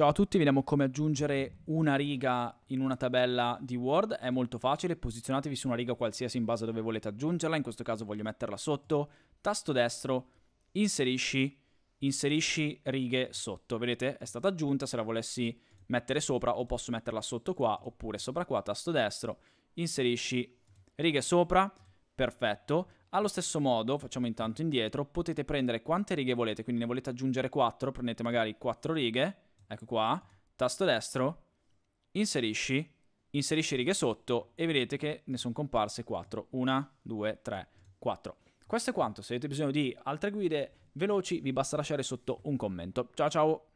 Ciao a tutti, vediamo come aggiungere una riga in una tabella di Word. È molto facile, posizionatevi su una riga qualsiasi in base a dove volete aggiungerla, in questo caso voglio metterla sotto. Tasto destro, inserisci, inserisci righe sotto. Vedete, è stata aggiunta, se la volessi mettere sopra o posso metterla sotto qua oppure sopra qua, tasto destro, inserisci righe sopra, perfetto. Allo stesso modo, facciamo intanto indietro, potete prendere quante righe volete, quindi ne volete aggiungere 4, prendete magari 4 righe ecco qua, tasto destro, inserisci, inserisci righe sotto e vedete che ne sono comparse 4. 1, 2, 3, 4. Questo è quanto, se avete bisogno di altre guide veloci vi basta lasciare sotto un commento. Ciao ciao!